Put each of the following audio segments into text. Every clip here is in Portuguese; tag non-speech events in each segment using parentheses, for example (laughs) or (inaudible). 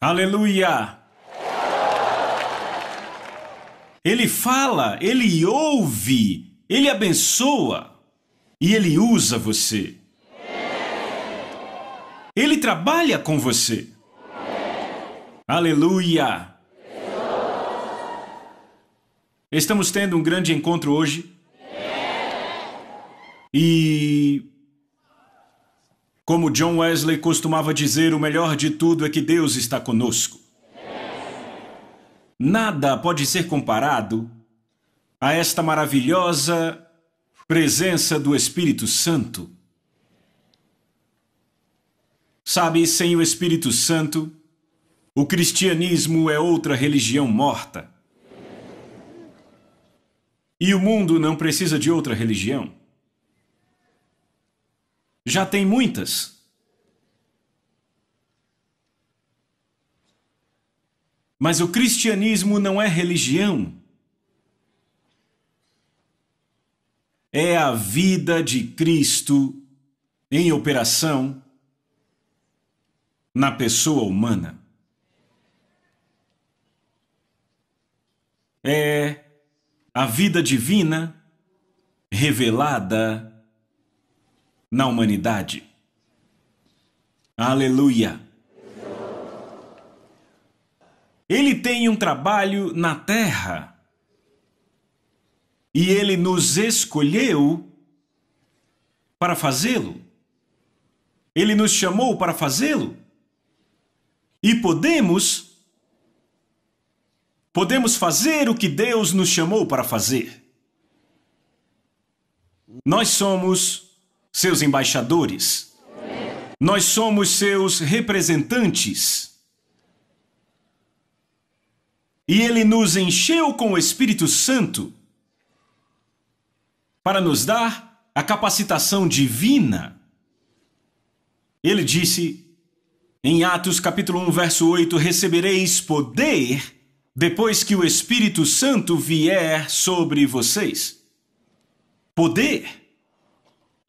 Aleluia! Ele fala, ele ouve, ele abençoa e ele usa você. Ele trabalha com você. Aleluia! Estamos tendo um grande encontro hoje. E como John Wesley costumava dizer, o melhor de tudo é que Deus está conosco. Nada pode ser comparado a esta maravilhosa presença do Espírito Santo. Sabe, sem o Espírito Santo, o cristianismo é outra religião morta. E o mundo não precisa de outra religião já tem muitas? Mas o cristianismo não é religião. É a vida de Cristo em operação na pessoa humana. É a vida divina revelada na humanidade. Aleluia! Ele tem um trabalho na terra e ele nos escolheu para fazê-lo. Ele nos chamou para fazê-lo. E podemos podemos fazer o que Deus nos chamou para fazer. Nós somos seus embaixadores. Nós somos seus representantes. E ele nos encheu com o Espírito Santo para nos dar a capacitação divina. Ele disse em Atos capítulo 1, verso 8: "Recebereis poder depois que o Espírito Santo vier sobre vocês". Poder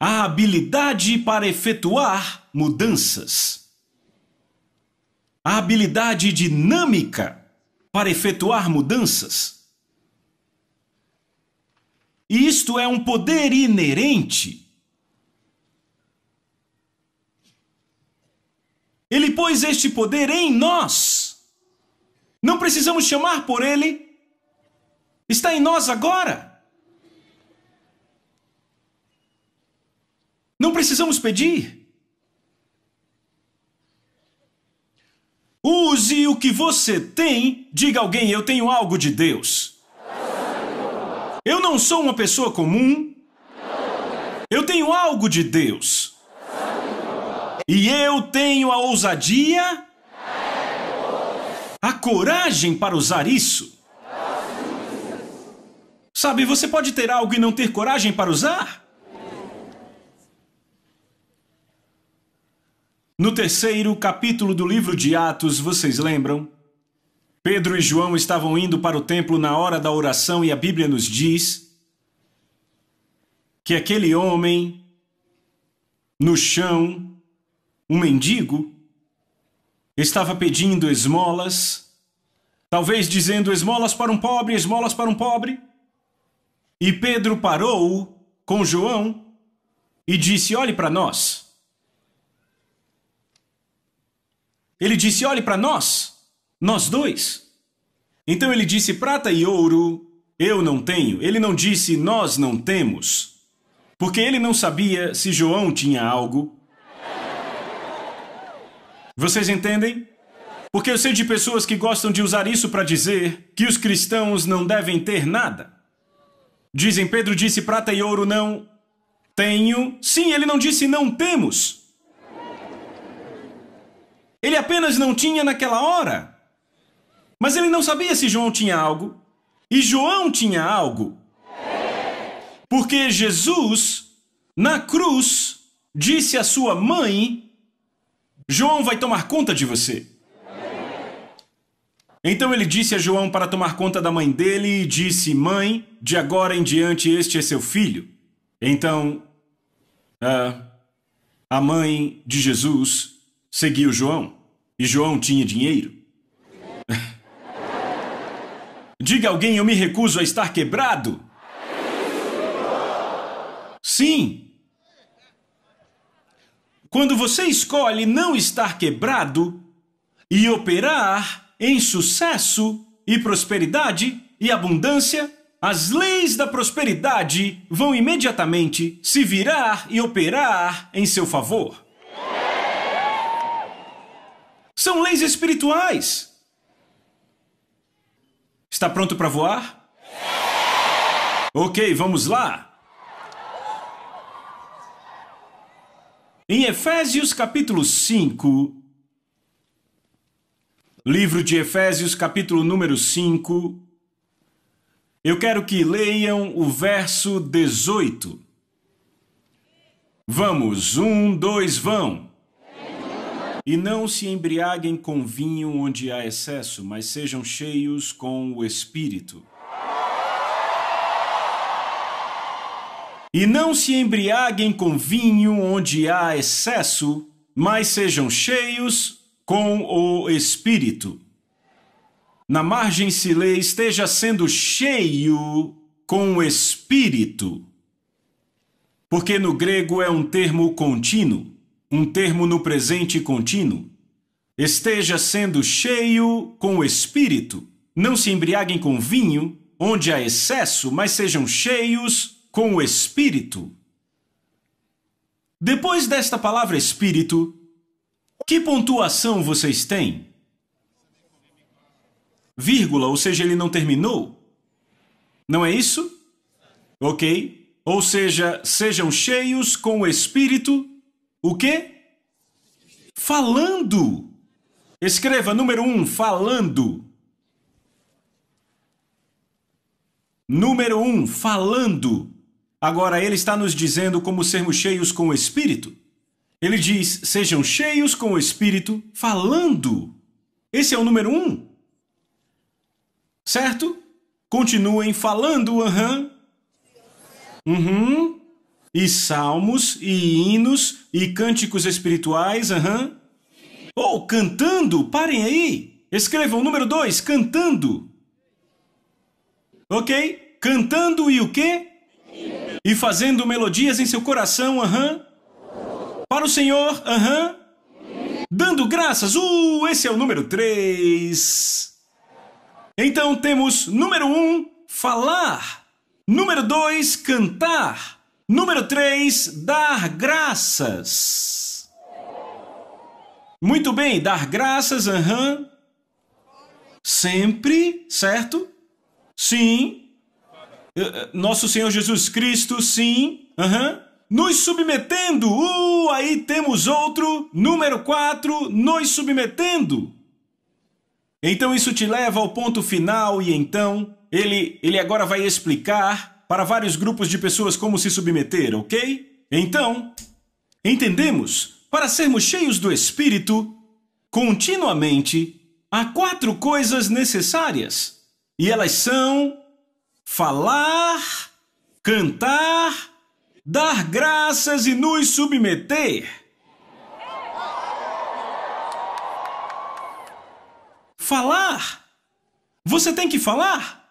a habilidade para efetuar mudanças. A habilidade dinâmica para efetuar mudanças. e Isto é um poder inerente. Ele pôs este poder em nós. Não precisamos chamar por ele. Está em nós agora. Não precisamos pedir. Use o que você tem. Diga alguém: Eu tenho algo de Deus. Eu não sou uma pessoa comum. Eu tenho algo de Deus. E eu tenho a ousadia, a coragem para usar isso. Sabe, você pode ter algo e não ter coragem para usar? No terceiro capítulo do livro de Atos, vocês lembram? Pedro e João estavam indo para o templo na hora da oração e a Bíblia nos diz que aquele homem no chão, um mendigo, estava pedindo esmolas, talvez dizendo esmolas para um pobre, esmolas para um pobre. E Pedro parou com João e disse: Olhe para nós. Ele disse: olhe para nós, nós dois. Então ele disse: prata e ouro eu não tenho. Ele não disse: nós não temos. Porque ele não sabia se João tinha algo. Vocês entendem? Porque eu sei de pessoas que gostam de usar isso para dizer que os cristãos não devem ter nada. Dizem: Pedro disse prata e ouro não tenho. Sim, ele não disse não temos. Ele apenas não tinha naquela hora. Mas ele não sabia se João tinha algo. E João tinha algo. Porque Jesus, na cruz, disse à sua mãe: João vai tomar conta de você. Então ele disse a João para tomar conta da mãe dele e disse: Mãe, de agora em diante este é seu filho. Então, a, ah, a mãe de Jesus seguiu João e João tinha dinheiro? (laughs) Diga alguém: Eu me recuso a estar quebrado. Sim. Quando você escolhe não estar quebrado e operar em sucesso e prosperidade e abundância, as leis da prosperidade vão imediatamente se virar e operar em seu favor. São leis espirituais. Está pronto para voar? Ok, vamos lá. Em Efésios capítulo 5, livro de Efésios capítulo número 5, eu quero que leiam o verso 18. Vamos, um, dois, vão. E não se embriaguem com vinho onde há excesso, mas sejam cheios com o Espírito. E não se embriaguem com vinho onde há excesso, mas sejam cheios com o Espírito. Na margem se lê, esteja sendo cheio com o Espírito. Porque no grego é um termo contínuo um termo no presente contínuo, esteja sendo cheio com o espírito. Não se embriaguem com vinho, onde há excesso, mas sejam cheios com o espírito. Depois desta palavra espírito, que pontuação vocês têm? Vírgula, ou seja, ele não terminou? Não é isso? Ok. Ou seja, sejam cheios com o espírito o quê? Falando. Escreva número um, falando. Número um, falando. Agora ele está nos dizendo como sermos cheios com o Espírito. Ele diz: sejam cheios com o Espírito falando. Esse é o número um. Certo? Continuem falando, aham. Uhum. uhum e salmos, e hinos, e cânticos espirituais, aham. Uhum. Ou oh, cantando, parem aí. Escrevam número 2, cantando. Ok? Cantando e o quê? E fazendo melodias em seu coração, aham. Uhum. Para o Senhor, aham. Uhum. Dando graças, uh, esse é o número 3. Então temos número 1, um, falar. Número 2, cantar. Número 3, dar graças. Muito bem, dar graças, aham. Uhum. Sempre, certo? Sim. Eh, eh, nosso Senhor Jesus Cristo, sim. Aham. Uhum. Nos submetendo. Uh, aí temos outro. Número 4, nos submetendo. Então isso te leva ao ponto final e então ele ele agora vai explicar para vários grupos de pessoas como se submeter, ok? Então, entendemos, para sermos cheios do Espírito, continuamente, há quatro coisas necessárias. E elas são falar, cantar, dar graças e nos submeter. Falar. Você tem que falar.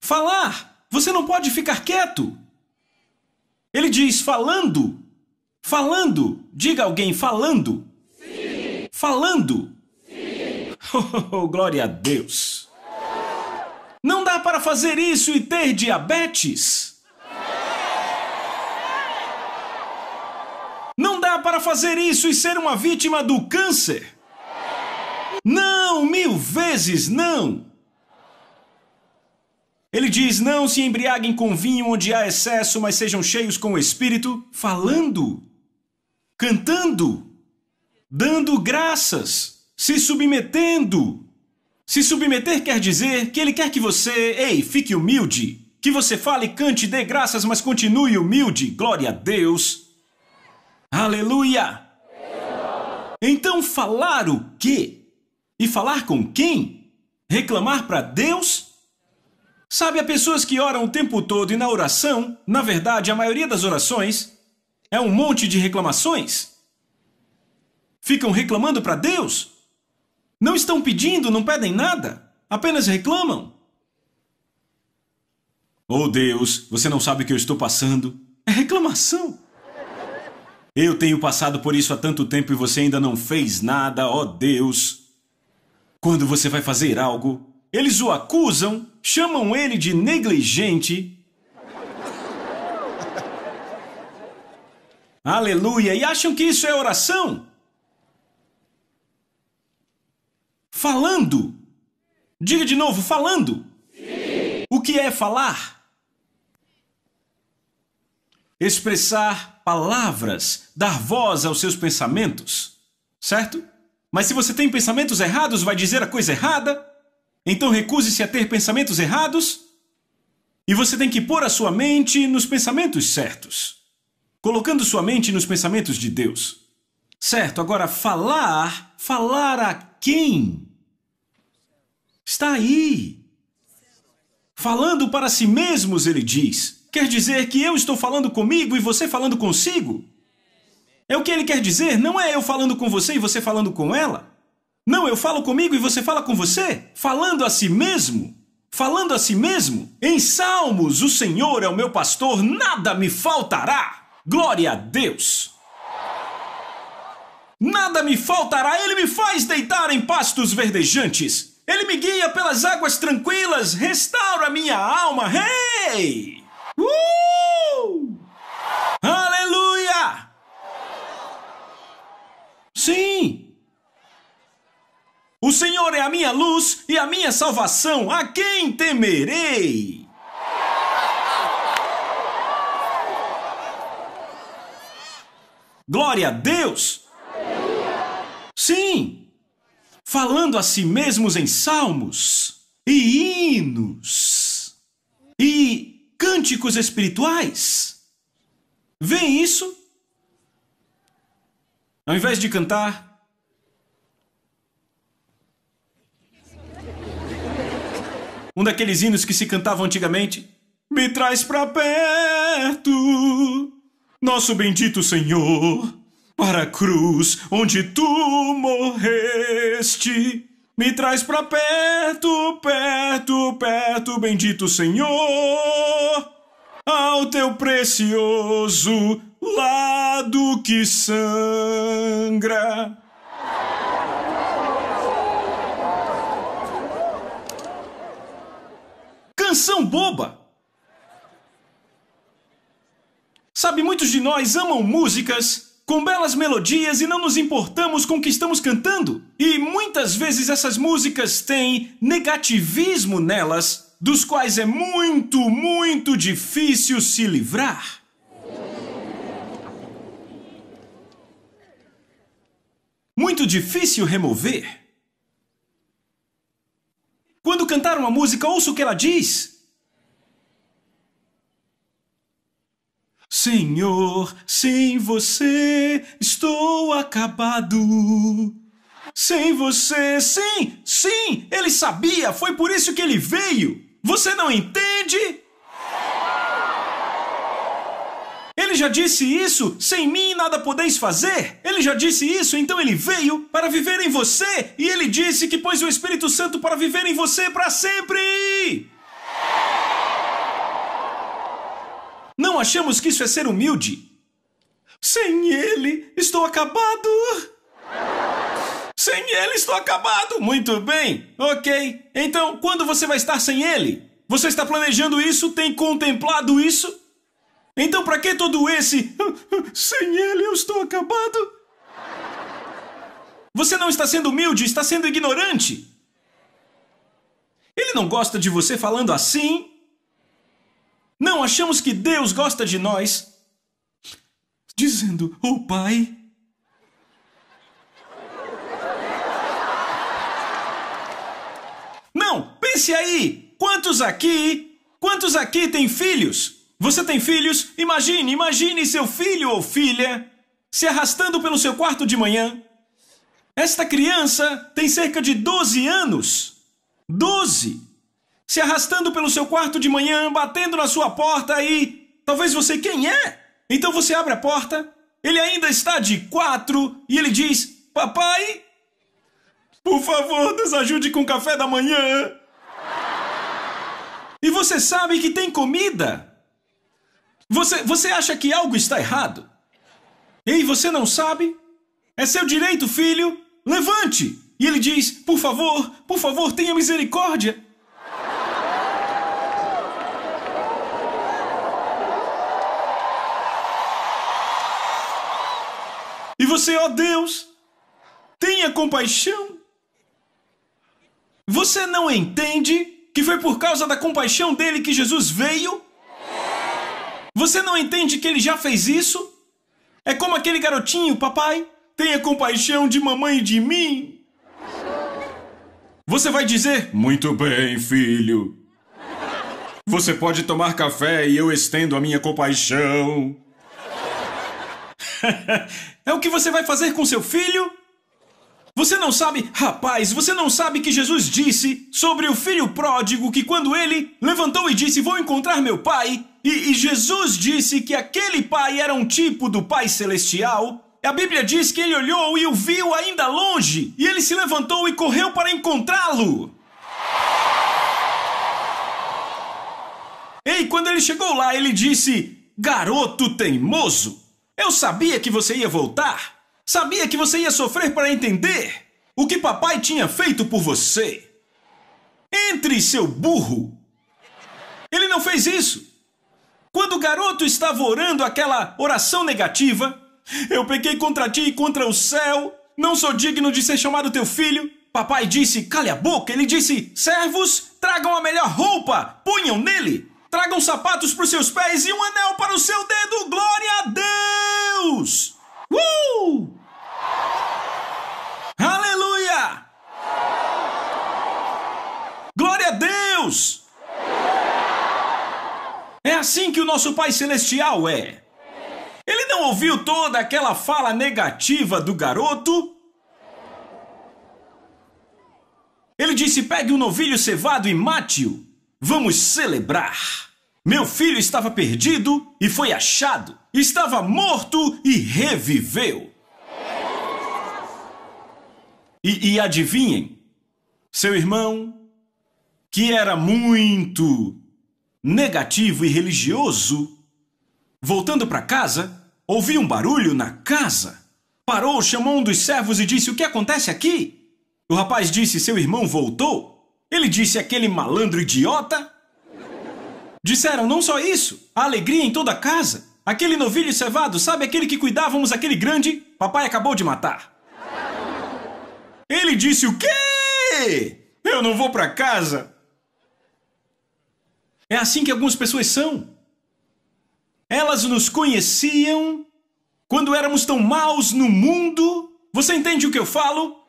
Falar. Você não pode ficar quieto. Ele diz falando. Falando. Diga alguém falando. Sim. Falando. Sim. (laughs) Oh, oh, glória a Deus. Não dá para fazer isso e ter diabetes. Não dá para fazer isso e ser uma vítima do câncer. Não, mil vezes não. Ele diz: Não se embriaguem com vinho onde há excesso, mas sejam cheios com o espírito, falando, cantando, dando graças, se submetendo. Se submeter quer dizer que ele quer que você, ei, fique humilde, que você fale, cante, dê graças, mas continue humilde. Glória a Deus. Aleluia. Então falar o quê? E falar com quem? Reclamar para Deus? Sabe, há pessoas que oram o tempo todo e na oração, na verdade, a maioria das orações é um monte de reclamações. Ficam reclamando para Deus. Não estão pedindo, não pedem nada, apenas reclamam. Oh Deus, você não sabe o que eu estou passando. É reclamação. Eu tenho passado por isso há tanto tempo e você ainda não fez nada, ó oh Deus. Quando você vai fazer algo, eles o acusam, chamam ele de negligente. (laughs) Aleluia! E acham que isso é oração? Falando. Diga de novo, falando. Sim. O que é falar? Expressar palavras, dar voz aos seus pensamentos, certo? Mas se você tem pensamentos errados, vai dizer a coisa errada, então recuse-se a ter pensamentos errados e você tem que pôr a sua mente nos pensamentos certos, colocando sua mente nos pensamentos de Deus. Certo, agora falar, falar a quem? Está aí. Falando para si mesmos, ele diz. Quer dizer que eu estou falando comigo e você falando consigo? É o que ele quer dizer, não é eu falando com você e você falando com ela. Não, eu falo comigo e você fala com você, falando a si mesmo. Falando a si mesmo. Em Salmos, o Senhor é o meu pastor, nada me faltará. Glória a Deus. Nada me faltará, ele me faz deitar em pastos verdejantes. Ele me guia pelas águas tranquilas, restaura minha alma. Hey! Uh! Aleluia! Sim! O Senhor é a minha luz e a minha salvação, a quem temerei? Glória a Deus! Sim, falando a si mesmos em salmos e hinos e cânticos espirituais. Vem isso? Ao invés de cantar Um daqueles hinos que se cantavam antigamente. Me traz pra perto, nosso bendito Senhor, para a cruz onde tu morreste. Me traz pra perto, perto, perto, bendito Senhor, ao teu precioso lado que sangra. canção boba. Sabe, muitos de nós amam músicas com belas melodias e não nos importamos com o que estamos cantando. E muitas vezes essas músicas têm negativismo nelas, dos quais é muito, muito difícil se livrar. Muito difícil remover. Quando cantar uma música, ouça o que ela diz. Senhor, sem você estou acabado. Sem você, sim, sim, ele sabia, foi por isso que ele veio. Você não entende? já disse isso, sem mim nada podeis fazer. Ele já disse isso, então ele veio para viver em você e ele disse que pôs o Espírito Santo para viver em você para sempre. Não achamos que isso é ser humilde? Sem ele, estou acabado. Sem ele, estou acabado. Muito bem, ok. Então, quando você vai estar sem ele? Você está planejando isso? Tem contemplado isso? Então para que todo esse? Hum, hum, sem ele eu estou acabado. Você não está sendo humilde, está sendo ignorante. Ele não gosta de você falando assim. Não achamos que Deus gosta de nós dizendo: "Oh, Pai, Não, pense aí. Quantos aqui, quantos aqui têm filhos? Você tem filhos? Imagine, imagine seu filho ou filha se arrastando pelo seu quarto de manhã. Esta criança tem cerca de 12 anos. 12! Se arrastando pelo seu quarto de manhã, batendo na sua porta e. Talvez você quem é? Então você abre a porta, ele ainda está de quatro e ele diz: Papai, por favor, nos ajude com o café da manhã. E você sabe que tem comida. Você, você acha que algo está errado? Ei, você não sabe? É seu direito, filho. Levante! E ele diz: Por favor, por favor, tenha misericórdia. E você, ó Deus, tenha compaixão. Você não entende que foi por causa da compaixão dele que Jesus veio? Você não entende que ele já fez isso? É como aquele garotinho, papai, tenha compaixão de mamãe e de mim. Você vai dizer: Muito bem, filho. Você pode tomar café e eu estendo a minha compaixão. (laughs) é o que você vai fazer com seu filho? Você não sabe, rapaz, você não sabe que Jesus disse sobre o filho pródigo que quando ele levantou e disse: Vou encontrar meu pai, e, e Jesus disse que aquele pai era um tipo do pai celestial. A Bíblia diz que ele olhou e o viu ainda longe, e ele se levantou e correu para encontrá-lo. Ei, quando ele chegou lá, ele disse: Garoto teimoso, eu sabia que você ia voltar. Sabia que você ia sofrer para entender o que papai tinha feito por você. Entre, seu burro! Ele não fez isso. Quando o garoto estava orando aquela oração negativa, eu pequei contra ti e contra o céu, não sou digno de ser chamado teu filho. Papai disse, cale a boca. Ele disse, servos, tragam a melhor roupa, punham nele, tragam sapatos para os seus pés e um anel para o seu dedo. Glória a Deus! Uh! Aleluia! Glória a Deus! É assim que o nosso Pai Celestial é. Ele não ouviu toda aquela fala negativa do garoto. Ele disse: pegue um novilho cevado e mate-o. Vamos celebrar. Meu filho estava perdido e foi achado estava morto e reviveu. E, e adivinhem, seu irmão, que era muito negativo e religioso, voltando para casa, ouviu um barulho na casa. Parou, chamou um dos servos e disse: O que acontece aqui? O rapaz disse: Seu irmão voltou. Ele disse: Aquele malandro idiota. Disseram não só isso, a alegria em toda a casa. Aquele novilho cevado, sabe aquele que cuidávamos, aquele grande? Papai acabou de matar. Ele disse o quê? Eu não vou para casa. É assim que algumas pessoas são. Elas nos conheciam quando éramos tão maus no mundo. Você entende o que eu falo?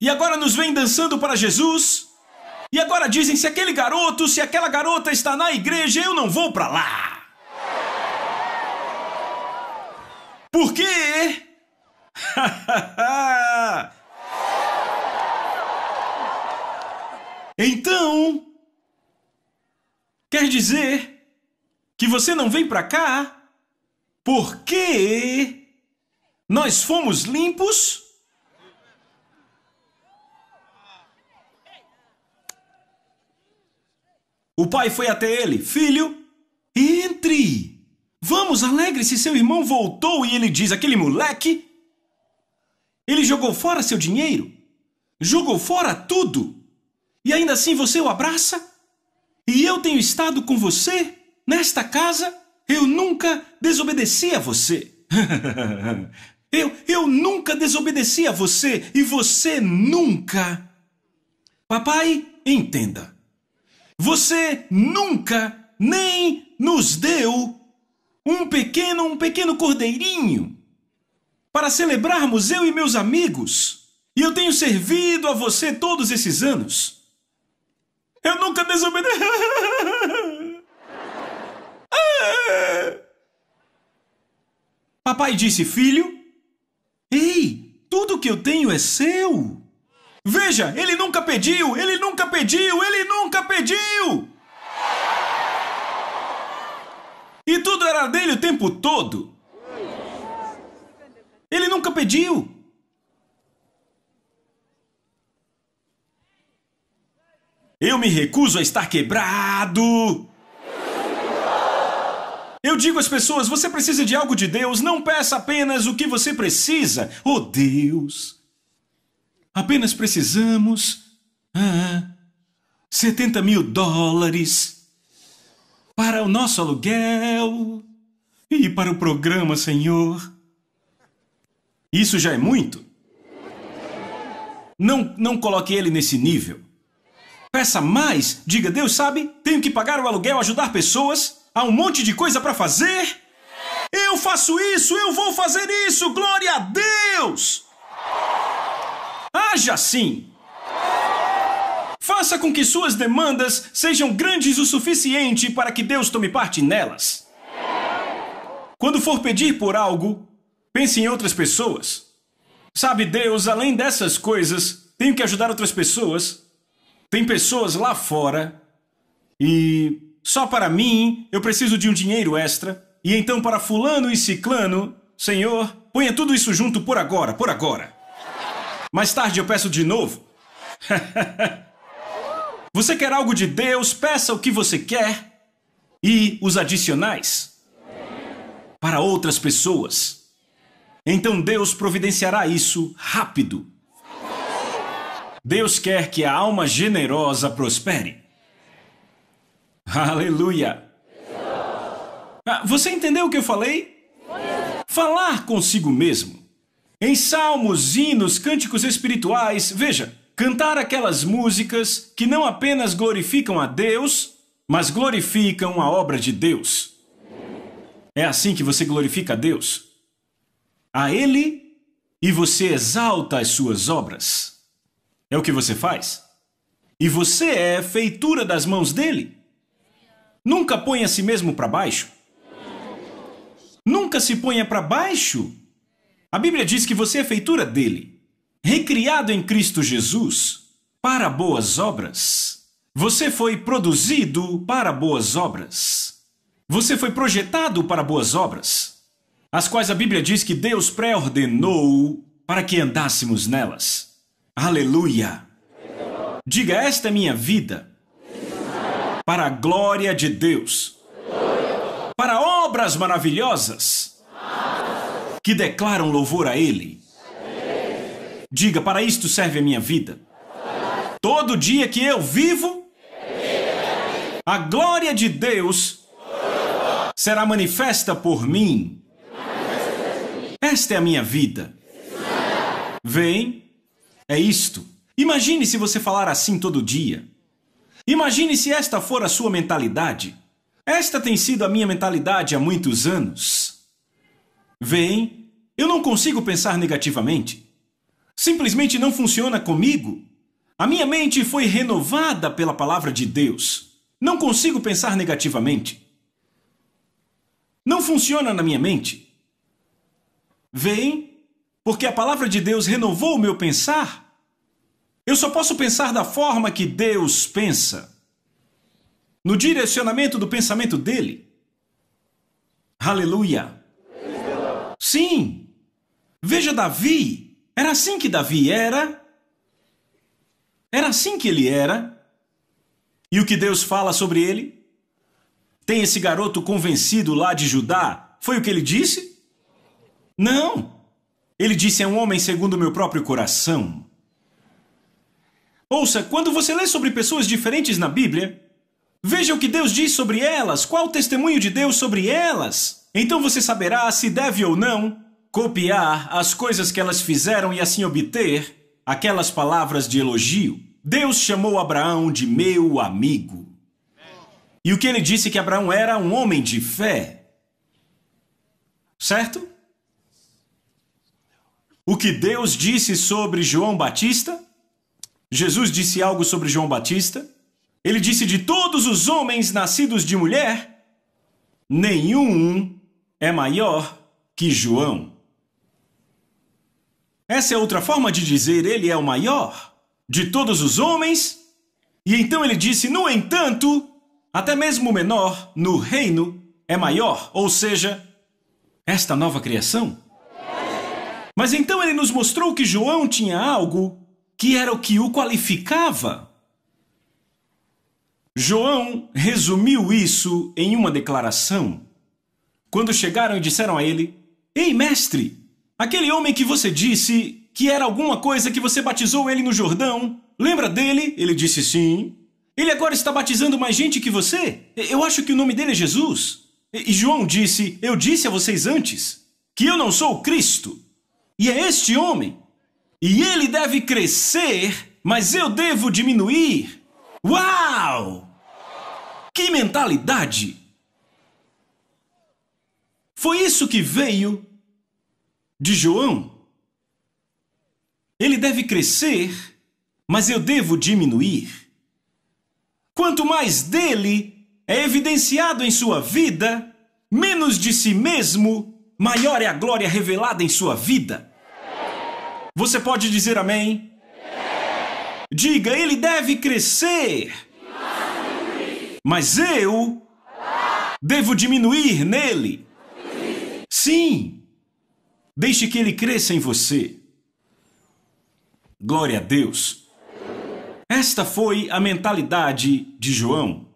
E agora nos vem dançando para Jesus. E agora dizem se aquele garoto, se aquela garota está na igreja, eu não vou para lá. Por quê? (laughs) então, quer dizer que você não vem para cá porque nós fomos limpos? O pai foi até ele, filho, entre. Vamos, alegre-se, seu irmão voltou e ele diz: aquele moleque. Ele jogou fora seu dinheiro, jogou fora tudo, e ainda assim você o abraça? E eu tenho estado com você, nesta casa, eu nunca desobedeci a você. (laughs) eu, eu nunca desobedeci a você e você nunca. Papai, entenda. Você nunca nem nos deu um pequeno, um pequeno cordeirinho para celebrarmos eu e meus amigos. E eu tenho servido a você todos esses anos. Eu nunca desobedeci. (laughs) Ah! Papai disse: Filho, ei, tudo que eu tenho é seu. Veja, ele nunca pediu, ele nunca pediu, ele nunca pediu. E tudo era dele o tempo todo. Ele nunca pediu. Eu me recuso a estar quebrado. Eu digo às pessoas: você precisa de algo de Deus, não peça apenas o que você precisa. Oh Deus! Apenas precisamos. Ah, 70 mil dólares para o nosso aluguel e para o programa, Senhor. Isso já é muito? Não, não coloque ele nesse nível. Peça mais, diga, Deus sabe, tenho que pagar o aluguel, ajudar pessoas, há um monte de coisa para fazer. Eu faço isso, eu vou fazer isso, glória a Deus! Haja sim! Faça com que suas demandas sejam grandes o suficiente para que Deus tome parte nelas. Quando for pedir por algo, pense em outras pessoas. Sabe, Deus, além dessas coisas, tenho que ajudar outras pessoas. Tem pessoas lá fora e só para mim eu preciso de um dinheiro extra. E então para fulano e ciclano, Senhor, ponha tudo isso junto por agora, por agora. Mais tarde eu peço de novo. (laughs) Você quer algo de Deus? Peça o que você quer. E os adicionais? Para outras pessoas. Então Deus providenciará isso rápido. Deus quer que a alma generosa prospere. Aleluia! Ah, você entendeu o que eu falei? Falar consigo mesmo. Em salmos, hinos, cânticos espirituais, veja, Cantar aquelas músicas que não apenas glorificam a Deus, mas glorificam a obra de Deus. É assim que você glorifica a Deus. A Ele e você exalta as suas obras. É o que você faz. E você é feitura das mãos dele. Nunca põe a si mesmo para baixo. Nunca se ponha para baixo. A Bíblia diz que você é feitura dele recriado em Cristo Jesus para boas obras. Você foi produzido para boas obras. Você foi projetado para boas obras, as quais a Bíblia diz que Deus pré-ordenou para que andássemos nelas. Aleluia! Diga: Esta é minha vida, para a glória de Deus, para obras maravilhosas que declaram louvor a Ele. Diga, para isto serve a minha vida. Todo dia que eu vivo, a glória de Deus será manifesta por mim. Esta é a minha vida. Vem, é isto. Imagine se você falar assim todo dia. Imagine se esta for a sua mentalidade. Esta tem sido a minha mentalidade há muitos anos. Vem, eu não consigo pensar negativamente simplesmente não funciona comigo. A minha mente foi renovada pela palavra de Deus. Não consigo pensar negativamente. Não funciona na minha mente. Vem, porque a palavra de Deus renovou o meu pensar. Eu só posso pensar da forma que Deus pensa, no direcionamento do pensamento dele. Aleluia! Sim! Veja Davi, era assim que Davi era. Era assim que ele era. E o que Deus fala sobre ele? Tem esse garoto convencido lá de Judá? Foi o que ele disse? Não. Ele disse: é um homem segundo o meu próprio coração. Ouça, quando você lê sobre pessoas diferentes na Bíblia, veja o que Deus diz sobre elas, qual o testemunho de Deus sobre elas. Então você saberá se deve ou não copiar as coisas que elas fizeram e assim obter aquelas palavras de elogio. Deus chamou Abraão de meu amigo. E o que ele disse que Abraão era um homem de fé. Certo? O que Deus disse sobre João Batista? Jesus disse algo sobre João Batista? Ele disse: De todos os homens nascidos de mulher, nenhum é maior que João. Essa é outra forma de dizer ele é o maior de todos os homens. E então ele disse: No entanto, até mesmo o menor no reino é maior, ou seja, esta nova criação. Mas então ele nos mostrou que João tinha algo que era o que o qualificava. João resumiu isso em uma declaração. Quando chegaram e disseram a ele: Ei, mestre, Aquele homem que você disse que era alguma coisa que você batizou ele no Jordão, lembra dele? Ele disse sim. Ele agora está batizando mais gente que você? Eu acho que o nome dele é Jesus. E João disse: Eu disse a vocês antes que eu não sou o Cristo. E é este homem. E ele deve crescer, mas eu devo diminuir. Uau! Que mentalidade! Foi isso que veio de João. Ele deve crescer, mas eu devo diminuir. Quanto mais dele é evidenciado em sua vida, menos de si mesmo, maior é a glória revelada em sua vida. Você pode dizer amém? Diga, ele deve crescer, mas eu devo diminuir nele. Sim, Deixe que ele cresça em você. Glória a Deus. Esta foi a mentalidade de João.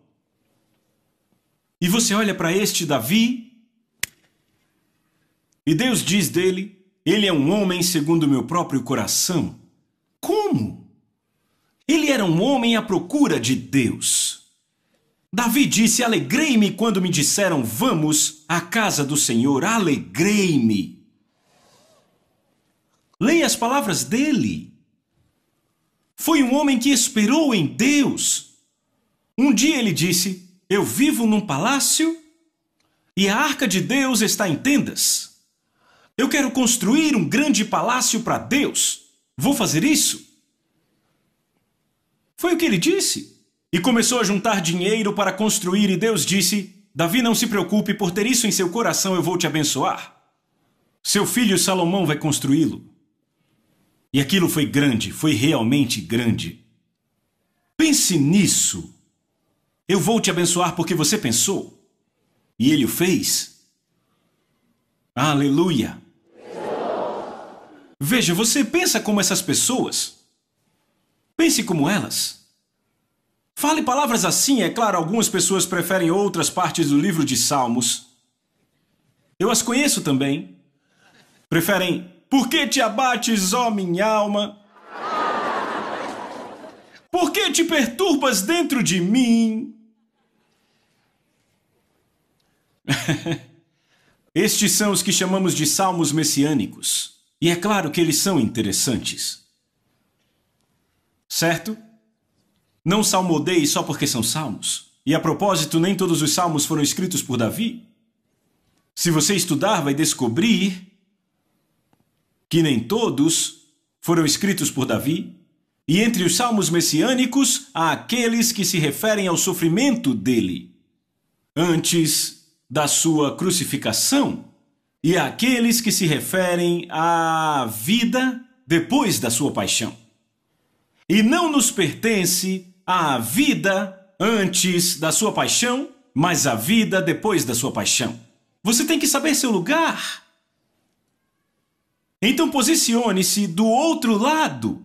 E você olha para este Davi, e Deus diz dele: Ele é um homem segundo o meu próprio coração. Como? Ele era um homem à procura de Deus. Davi disse: Alegrei-me quando me disseram: Vamos à casa do Senhor. Alegrei-me. Leia as palavras dele. Foi um homem que esperou em Deus. Um dia ele disse: Eu vivo num palácio e a arca de Deus está em tendas. Eu quero construir um grande palácio para Deus. Vou fazer isso? Foi o que ele disse. E começou a juntar dinheiro para construir, e Deus disse: Davi, não se preocupe, por ter isso em seu coração eu vou te abençoar. Seu filho Salomão vai construí-lo. E aquilo foi grande, foi realmente grande. Pense nisso. Eu vou te abençoar porque você pensou. E ele o fez. Aleluia. Veja, você pensa como essas pessoas. Pense como elas. Fale palavras assim, é claro, algumas pessoas preferem outras partes do livro de Salmos. Eu as conheço também. Preferem por que te abates, ó minha alma? Por que te perturbas dentro de mim? (laughs) Estes são os que chamamos de salmos messiânicos, e é claro que eles são interessantes. Certo? Não salmodei só porque são salmos. E a propósito, nem todos os salmos foram escritos por Davi. Se você estudar, vai descobrir que nem todos foram escritos por Davi, e entre os salmos messiânicos há aqueles que se referem ao sofrimento dele antes da sua crucificação, e há aqueles que se referem à vida depois da sua paixão. E não nos pertence a vida antes da sua paixão, mas a vida depois da sua paixão. Você tem que saber seu lugar então posicione-se do outro lado.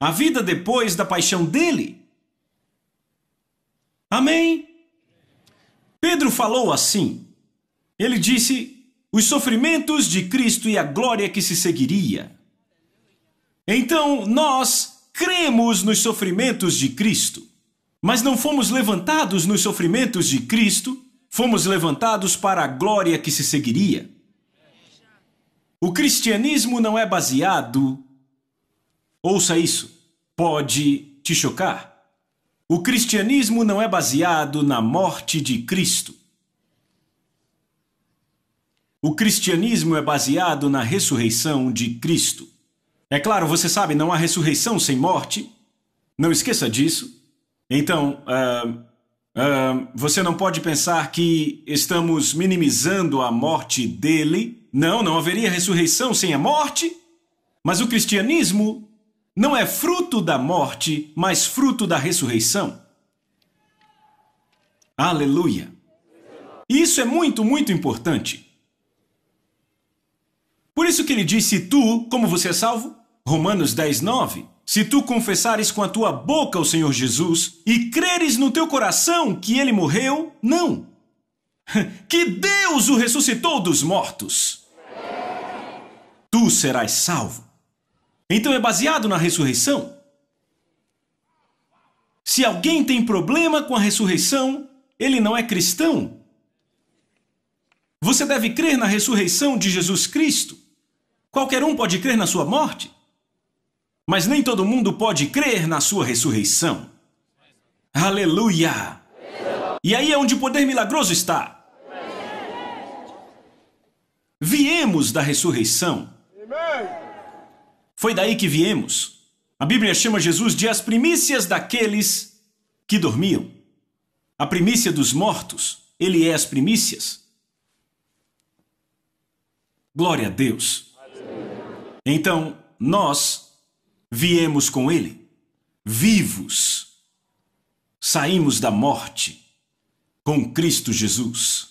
A vida depois da paixão dele. Amém? Pedro falou assim. Ele disse: os sofrimentos de Cristo e a glória que se seguiria. Então, nós cremos nos sofrimentos de Cristo, mas não fomos levantados nos sofrimentos de Cristo, fomos levantados para a glória que se seguiria. O cristianismo não é baseado. Ouça isso, pode te chocar. O cristianismo não é baseado na morte de Cristo. O cristianismo é baseado na ressurreição de Cristo. É claro, você sabe, não há ressurreição sem morte. Não esqueça disso. Então, uh, Uh, você não pode pensar que estamos minimizando a morte dele. Não, não haveria ressurreição sem a morte. Mas o cristianismo não é fruto da morte, mas fruto da ressurreição. Aleluia! Isso é muito, muito importante. Por isso que ele disse: Tu, como você é salvo? Romanos 10, 9. Se tu confessares com a tua boca o Senhor Jesus e creres no teu coração que ele morreu, não. (laughs) Que Deus o ressuscitou dos mortos. Tu serás salvo. Então é baseado na ressurreição? Se alguém tem problema com a ressurreição, ele não é cristão. Você deve crer na ressurreição de Jesus Cristo. Qualquer um pode crer na sua morte. Mas nem todo mundo pode crer na sua ressurreição. Aleluia! E aí é onde o poder milagroso está. Viemos da ressurreição. Foi daí que viemos. A Bíblia chama Jesus de as primícias daqueles que dormiam. A primícia dos mortos, ele é as primícias. Glória a Deus. Então, nós viemos com Ele, vivos, saímos da morte com Cristo Jesus.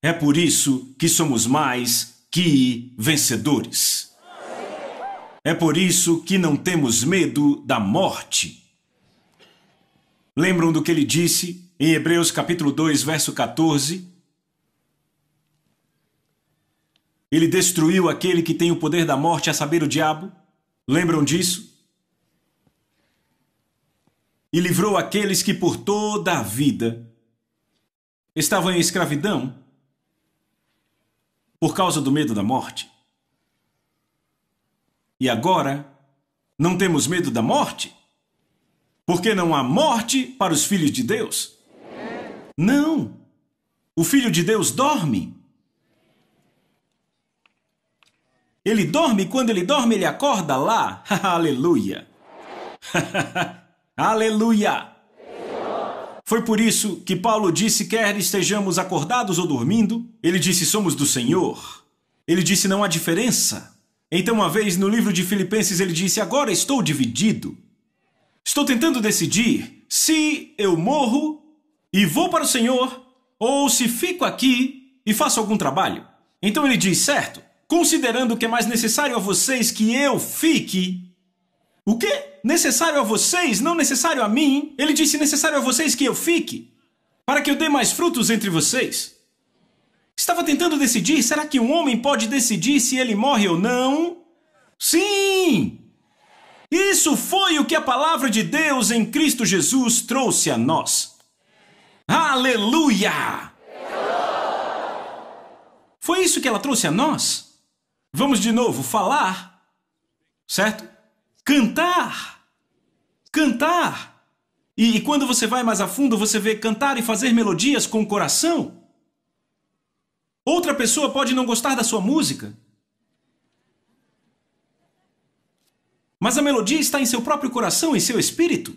É por isso que somos mais que vencedores. É por isso que não temos medo da morte. Lembram do que ele disse em Hebreus capítulo 2, verso 14? Ele destruiu aquele que tem o poder da morte, a saber, o diabo, Lembram disso? E livrou aqueles que por toda a vida estavam em escravidão por causa do medo da morte. E agora não temos medo da morte? Porque não há morte para os filhos de Deus? Não! O filho de Deus dorme. Ele dorme, quando ele dorme, ele acorda lá. (laughs) Aleluia! (laughs) Aleluia! Foi por isso que Paulo disse: quer estejamos acordados ou dormindo, ele disse: somos do Senhor. Ele disse: não há diferença. Então, uma vez no livro de Filipenses, ele disse: agora estou dividido. Estou tentando decidir se eu morro e vou para o Senhor ou se fico aqui e faço algum trabalho. Então ele diz: certo, considerando que é mais necessário a vocês que eu fique. O quê? Necessário a vocês, não necessário a mim? Ele disse necessário a vocês que eu fique, para que eu dê mais frutos entre vocês. Estava tentando decidir, será que um homem pode decidir se ele morre ou não? Sim! Isso foi o que a palavra de Deus em Cristo Jesus trouxe a nós. Aleluia! Foi isso que ela trouxe a nós? Vamos de novo, falar, certo? Cantar, cantar. E, e, quando você vai mais a fundo, você vê cantar e fazer melodias com o coração. Outra pessoa pode não gostar da sua música. Mas a melodia está em seu próprio coração, em seu espírito.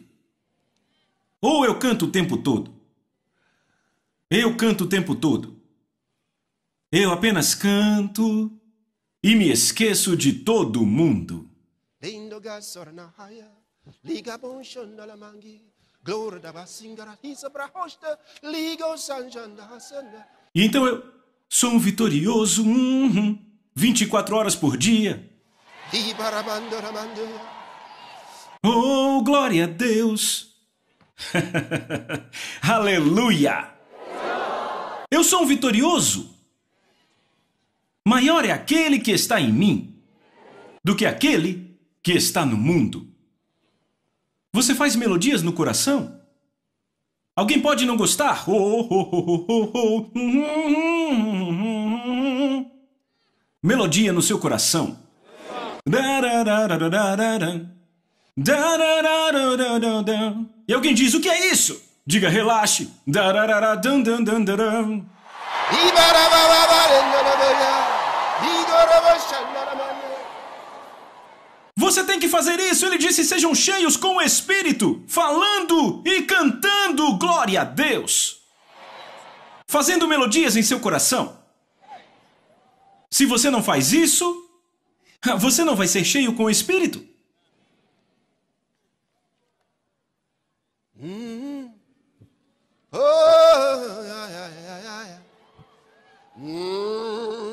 Ou eu canto o tempo todo. Eu canto o tempo todo. Eu apenas canto e me esqueço de todo mundo. então eu sou um vitorioso, hum, hum, 24 horas por dia. Oh, glória a Deus! (laughs) Aleluia! Eu sou um vitorioso! Maior é aquele que está em mim do que aquele que está no mundo. Você faz melodias no coração? Alguém pode não gostar? Oh, oh, oh, Melodia no seu coração. E alguém diz: O que é isso? Diga: Relaxe. Você tem que fazer isso, ele disse: sejam cheios com o Espírito, falando e cantando glória a Deus, fazendo melodias em seu coração. Se você não faz isso, (laughs) você não vai ser cheio com o Espírito. Hum. Oh, ai, ai, ai, hum.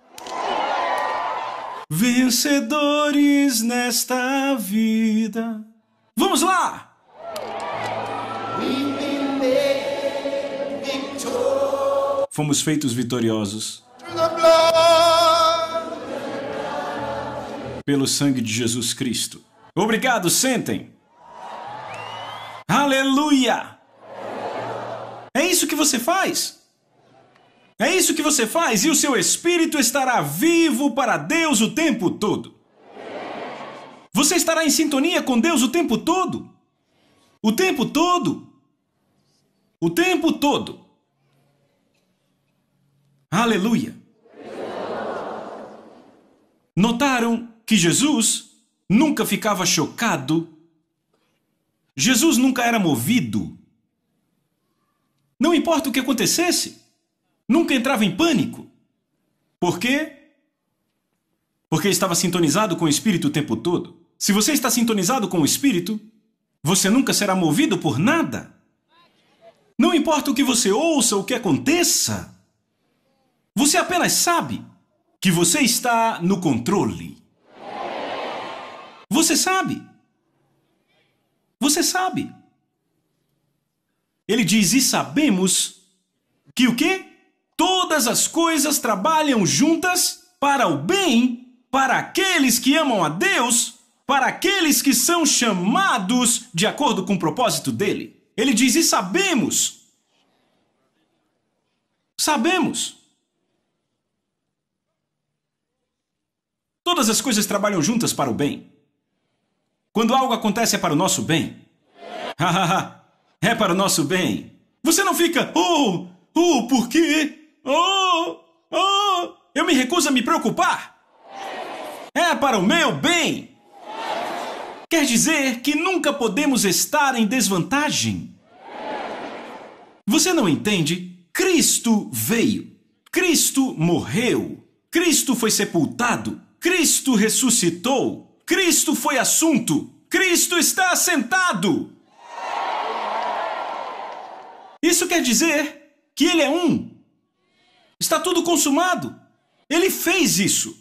vencedores nesta vida. Vamos lá! Fomos feitos vitoriosos pelo sangue de Jesus Cristo. Obrigado, sentem. Aleluia! É isso que você faz? É isso que você faz e o seu espírito estará vivo para Deus o tempo todo. Você estará em sintonia com Deus o tempo todo. O tempo todo. O tempo todo. Aleluia. Notaram que Jesus nunca ficava chocado. Jesus nunca era movido. Não importa o que acontecesse nunca entrava em pânico. Por quê? Porque estava sintonizado com o Espírito o tempo todo. Se você está sintonizado com o Espírito, você nunca será movido por nada. Não importa o que você ouça, o que aconteça, você apenas sabe que você está no controle. Você sabe. Você sabe. Ele diz: E sabemos que o quê? todas as coisas trabalham juntas para o bem, para aqueles que amam a Deus, para aqueles que são chamados de acordo com o propósito dele. Ele diz: E sabemos. Sabemos. Todas as coisas trabalham juntas para o bem. Quando algo acontece é para o nosso bem. (laughs) é para o nosso bem. Você não fica, oh, oh, por quê? Oh, oh, eu me recuso a me preocupar. É para o meu bem. Quer dizer que nunca podemos estar em desvantagem. Você não entende? Cristo veio. Cristo morreu. Cristo foi sepultado. Cristo ressuscitou. Cristo foi assunto. Cristo está assentado. Isso quer dizer que ele é um Está tudo consumado. Ele fez isso.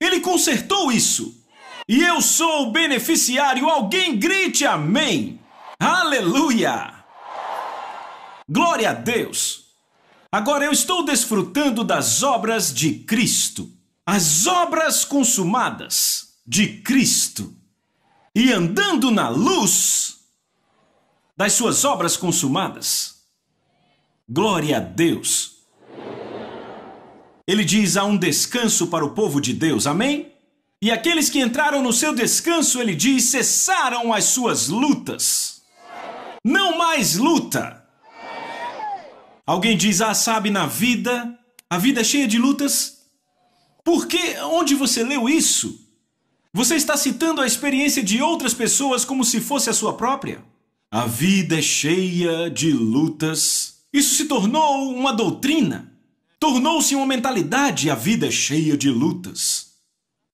Ele consertou isso. E eu sou o beneficiário. Alguém grite amém. Aleluia! Glória a Deus! Agora eu estou desfrutando das obras de Cristo, as obras consumadas de Cristo, e andando na luz das suas obras consumadas. Glória a Deus! Ele diz: há um descanso para o povo de Deus, amém? E aqueles que entraram no seu descanso, ele diz, cessaram as suas lutas. Não mais luta. Alguém diz: ah, sabe, na vida, a vida é cheia de lutas. Por que? Onde você leu isso? Você está citando a experiência de outras pessoas como se fosse a sua própria? A vida é cheia de lutas. Isso se tornou uma doutrina. Tornou-se uma mentalidade a vida é cheia de lutas.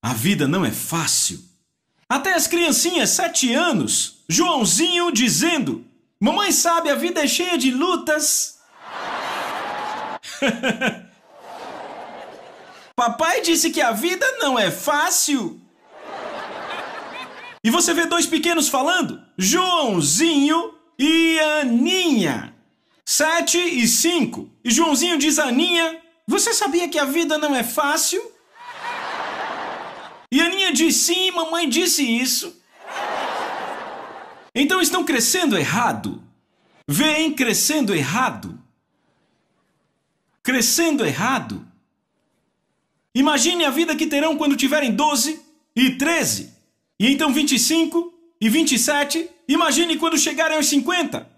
A vida não é fácil. Até as criancinhas, sete anos, Joãozinho dizendo: Mamãe sabe, a vida é cheia de lutas. (laughs) Papai disse que a vida não é fácil. E você vê dois pequenos falando? Joãozinho e Aninha. Sete e cinco. E Joãozinho diz a Aninha: você sabia que a vida não é fácil? E a Aninha disse sim, mamãe disse isso. Então estão crescendo errado. Vem crescendo errado. Crescendo errado. Imagine a vida que terão quando tiverem 12 e 13, e então 25 e 27. Imagine quando chegarem aos 50.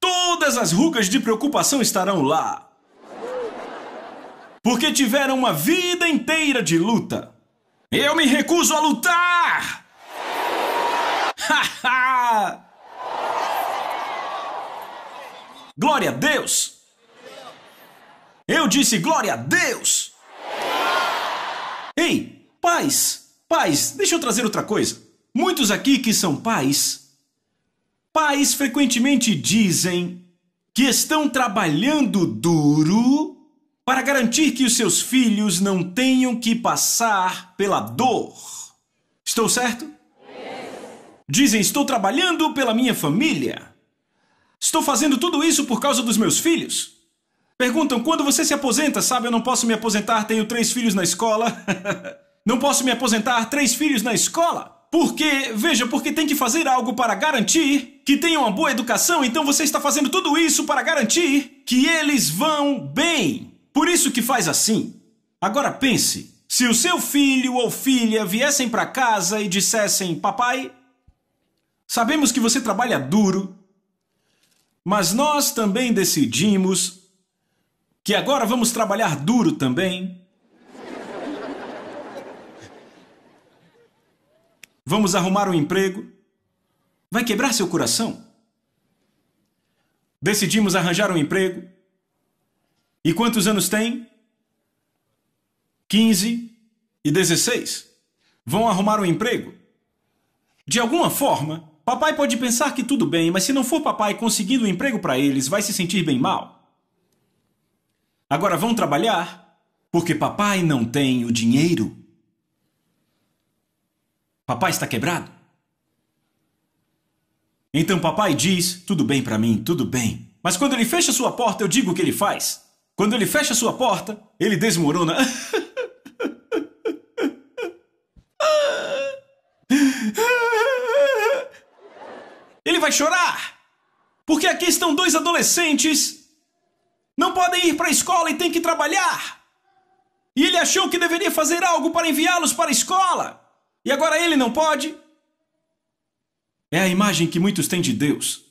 Todas as rugas de preocupação estarão lá porque tiveram uma vida inteira de luta. Eu me recuso a lutar! glória a Deus! Eu disse glória a Deus! Ei, pais, pais, deixa eu trazer outra coisa. Muitos aqui que são pais, pais frequentemente dizem que estão trabalhando duro para garantir que os seus filhos não tenham que passar pela dor. Estou certo? Dizem: Estou trabalhando pela minha família. Estou fazendo tudo isso por causa dos meus filhos. Perguntam: Quando você se aposenta? Sabe, eu não posso me aposentar, tenho três filhos na escola. (laughs) não posso me aposentar, três filhos na escola. Porque, veja, porque tem que fazer algo para garantir que tenham uma boa educação, então você está fazendo tudo isso para garantir que eles vão bem. Por isso que faz assim. Agora pense: se o seu filho ou filha viessem para casa e dissessem, papai, sabemos que você trabalha duro, mas nós também decidimos que agora vamos trabalhar duro também. (laughs) Vamos arrumar um emprego. Vai quebrar seu coração? Decidimos arranjar um emprego e quantos anos tem? 15 e 16. Vão arrumar um emprego? De alguma forma, papai pode pensar que tudo bem, mas se não for papai conseguindo um emprego para eles, vai se sentir bem mal. Agora vão trabalhar? Porque papai não tem o dinheiro. Papai está quebrado? Então papai diz: tudo bem para mim, tudo bem. Mas quando ele fecha sua porta, eu digo o que ele faz. Quando ele fecha sua porta, ele desmorona. (laughs) Ele vai chorar! Porque aqui estão dois adolescentes. Não podem ir para a escola e têm que trabalhar. E ele achou que deveria fazer algo para enviá-los para a escola. E agora ele não pode. É a imagem que muitos têm de Deus.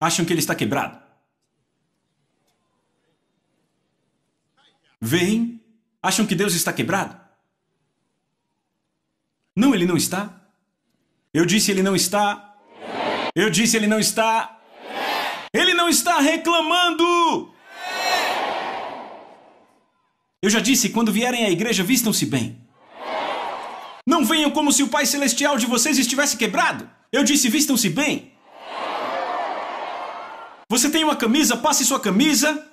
Acham que ele está quebrado Vêm? Acham que Deus está quebrado? Não, ele não está. Eu disse ele não está. Eu disse ele não está. Ele não está reclamando. Eu já disse, quando vierem à igreja, vistam-se bem. Não venham como se o Pai Celestial de vocês estivesse quebrado. Eu disse, vistam-se bem. Você tem uma camisa, passe sua camisa.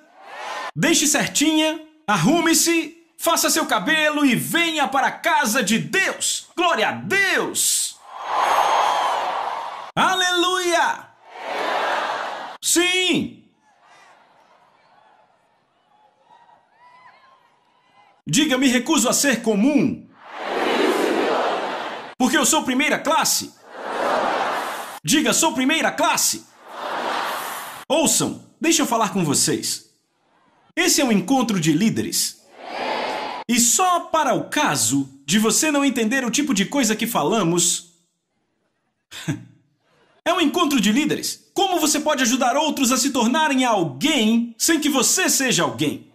Deixe certinha. Arrume-se, faça seu cabelo e venha para a casa de Deus. Glória a Deus! Aleluia! Sim! Diga, me recuso a ser comum. Porque eu sou primeira classe. Diga, sou primeira classe. Ouçam, deixa eu falar com vocês. Esse é um encontro de líderes. E só para o caso de você não entender o tipo de coisa que falamos. (laughs) é um encontro de líderes. Como você pode ajudar outros a se tornarem alguém sem que você seja alguém?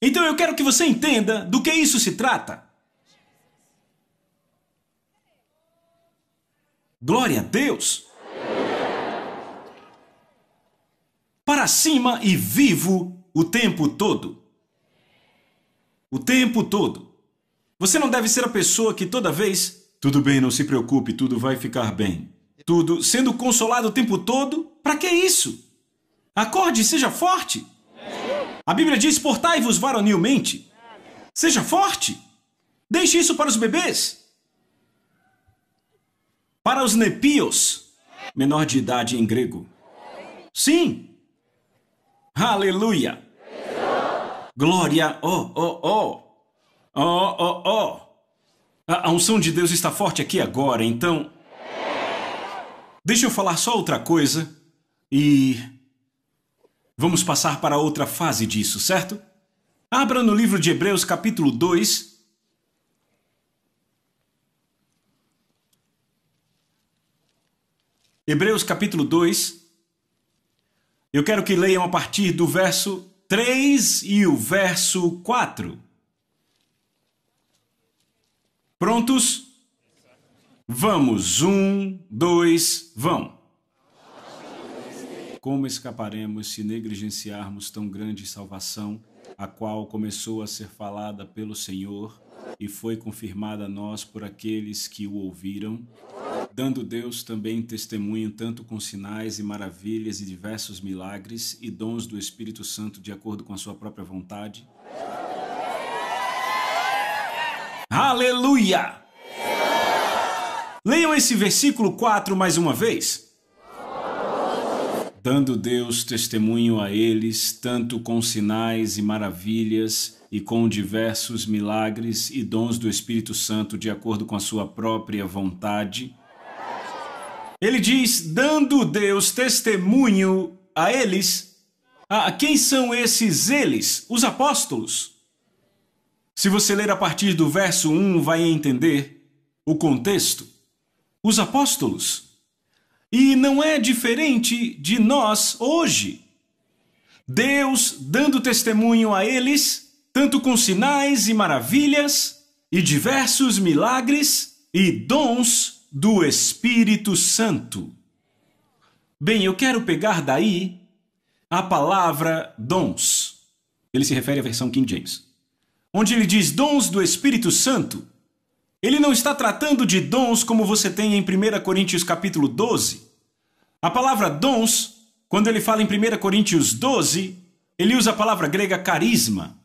Então eu quero que você entenda do que isso se trata. Glória a Deus! Para cima e vivo o tempo todo. O tempo todo. Você não deve ser a pessoa que toda vez, tudo bem, não se preocupe, tudo vai ficar bem. Tudo sendo consolado o tempo todo, para que isso? Acorde, seja forte. A Bíblia diz: portai-vos varonilmente. Seja forte. Deixe isso para os bebês. Para os nepios, menor de idade em grego. Sim. Aleluia. Glória, oh, oh, oh. Oh, oh, oh. A, a unção de Deus está forte aqui agora, então. Deixa eu falar só outra coisa e vamos passar para outra fase disso, certo? Abra no livro de Hebreus, capítulo 2, Hebreus capítulo 2. Eu quero que leiam a partir do verso 3 e o verso 4. Prontos? Vamos, um, dois, vão. Como escaparemos se negligenciarmos tão grande salvação, a qual começou a ser falada pelo Senhor e foi confirmada a nós por aqueles que o ouviram? dando Deus também testemunho tanto com sinais e maravilhas e diversos milagres e dons do Espírito Santo de acordo com a sua própria vontade? Aleluia! Leiam esse versículo 4 mais uma vez. Dando Deus testemunho a eles, tanto com sinais e maravilhas, e com diversos milagres e dons do Espírito Santo de acordo com a sua própria vontade, ele diz: dando Deus testemunho a eles. Ah, quem são esses eles? Os apóstolos. Se você ler a partir do verso 1, vai entender o contexto. Os apóstolos. E não é diferente de nós hoje. Deus dando testemunho a eles, tanto com sinais e maravilhas, e diversos milagres e dons do Espírito Santo. Bem, eu quero pegar daí a palavra dons. Ele se refere à versão King James. Onde ele diz dons do Espírito Santo. Ele não está tratando de dons como você tem em 1 Coríntios capítulo 12. A palavra dons, quando ele fala em 1 Coríntios 12, ele usa a palavra grega carisma.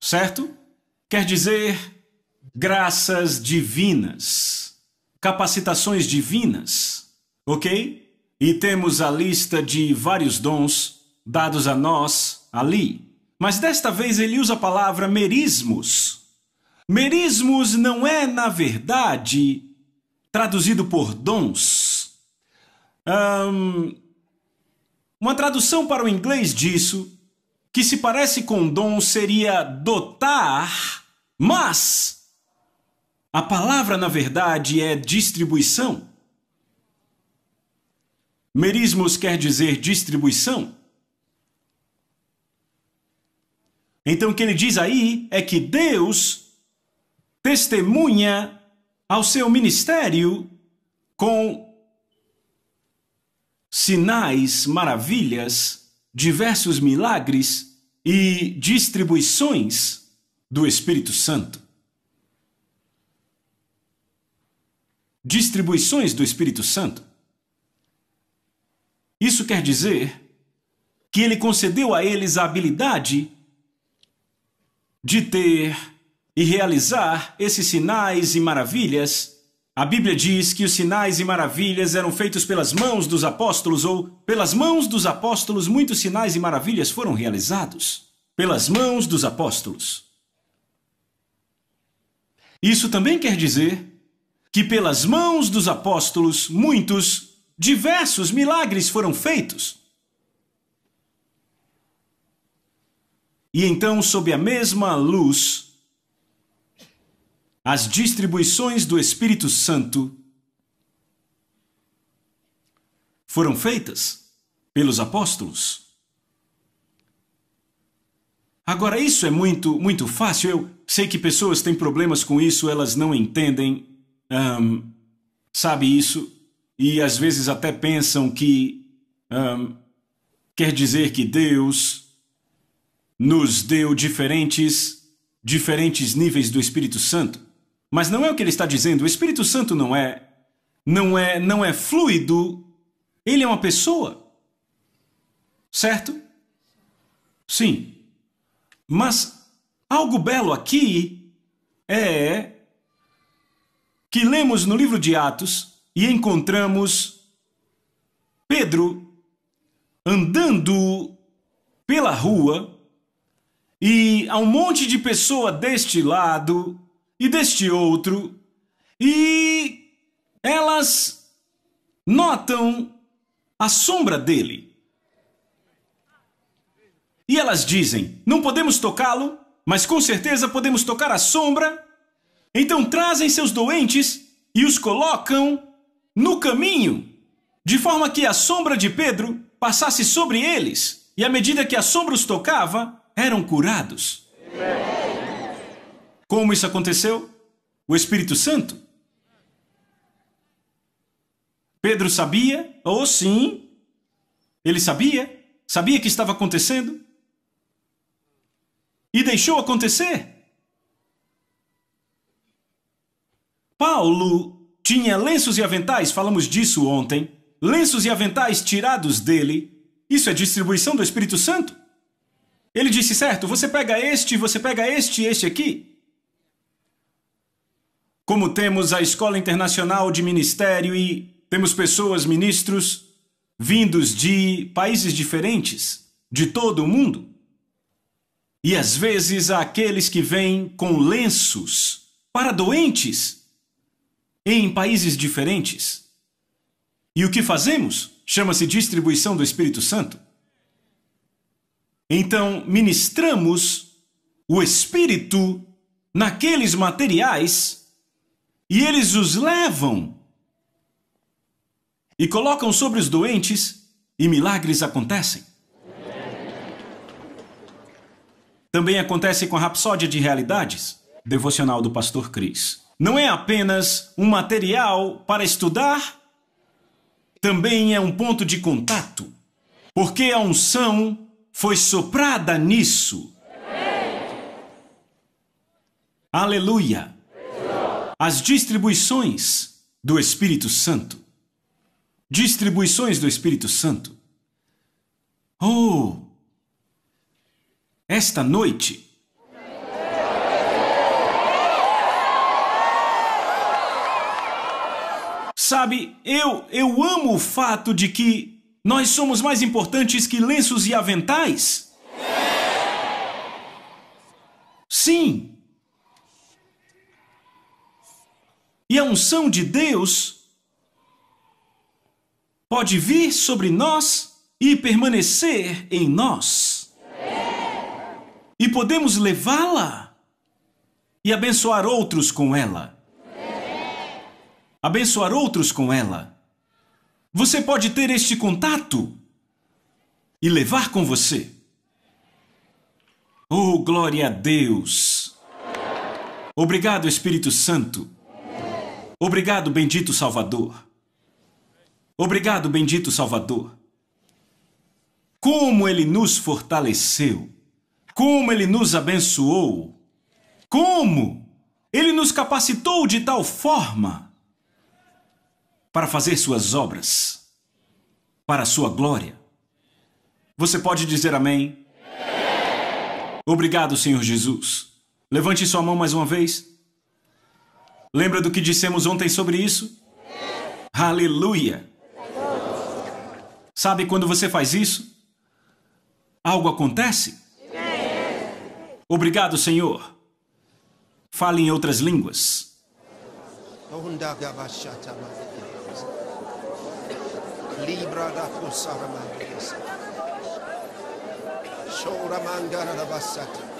Certo? Quer dizer graças divinas capacitações divinas, ok? E temos a lista de vários dons dados a nós ali. Mas desta vez ele usa a palavra merismos. Merismos não é, na verdade, traduzido por dons. Um, uma tradução para o inglês disso, que se parece com dom, seria dotar, mas a palavra, na verdade, é distribuição. Merismos quer dizer distribuição. Então, o que ele diz aí é que Deus testemunha ao seu ministério com sinais, maravilhas, diversos milagres e distribuições do Espírito Santo. distribuições do Espírito Santo. Isso quer dizer que ele concedeu a eles a habilidade de ter e realizar esses sinais e maravilhas. A Bíblia diz que os sinais e maravilhas eram feitos pelas mãos dos apóstolos, ou pelas mãos dos apóstolos, muitos sinais e maravilhas foram realizados. Pelas mãos dos apóstolos. Isso também quer dizer que pelas mãos dos apóstolos muitos, diversos milagres foram feitos. E então, sob a mesma luz, as distribuições do Espírito Santo foram feitas pelos apóstolos. Agora, isso é muito, muito fácil. Eu sei que pessoas têm problemas com isso, elas não entendem um, sabe isso e às vezes até pensam que um, quer dizer que Deus nos deu diferentes, diferentes níveis do Espírito Santo. Mas não é o que ele está dizendo. O Espírito Santo não é, não é, não é fluido. Ele é uma pessoa, certo? Sim. Mas algo belo aqui é que lemos no livro de Atos e encontramos Pedro andando pela rua e há um monte de pessoa deste lado e deste outro e elas notam a sombra dele. E elas dizem: não podemos tocá-lo, mas com certeza podemos tocar a sombra então trazem seus doentes e os colocam no caminho, de forma que a sombra de Pedro passasse sobre eles, e à medida que a sombra os tocava, eram curados. Como isso aconteceu? O Espírito Santo. Pedro sabia? Ou oh, sim, ele sabia? Sabia que estava acontecendo? E deixou acontecer? Paulo tinha lenços e aventais, falamos disso ontem. Lenços e aventais tirados dele. Isso é distribuição do Espírito Santo? Ele disse, certo, você pega este, você pega este e este aqui. Como temos a Escola Internacional de Ministério e temos pessoas, ministros, vindos de países diferentes, de todo o mundo. E às vezes há aqueles que vêm com lenços para doentes em países diferentes. E o que fazemos chama-se distribuição do Espírito Santo. Então, ministramos o Espírito naqueles materiais e eles os levam e colocam sobre os doentes e milagres acontecem. Também acontece com a Rapsódia de Realidades, devocional do pastor Cris não é apenas um material para estudar, também é um ponto de contato, porque a unção foi soprada nisso. Aleluia! As distribuições do Espírito Santo. Distribuições do Espírito Santo. Oh! Esta noite Sabe, eu, eu amo o fato de que nós somos mais importantes que lenços e aventais. Sim. E a unção de Deus pode vir sobre nós e permanecer em nós. E podemos levá-la e abençoar outros com ela abençoar outros com ela. Você pode ter este contato e levar com você. Oh, glória a Deus! Obrigado, Espírito Santo. Obrigado, bendito Salvador. Obrigado, bendito Salvador. Como ele nos fortaleceu. Como ele nos abençoou. Como ele nos capacitou de tal forma para fazer suas obras, para a sua glória. Você pode dizer amém? Obrigado, Senhor Jesus. Levante sua mão mais uma vez. Lembra do que dissemos ontem sobre isso? Aleluia! Sabe quando você faz isso? Algo acontece? Obrigado, Senhor. Fale em outras línguas. libra da fusara manchesa. Shora mangara da bassata.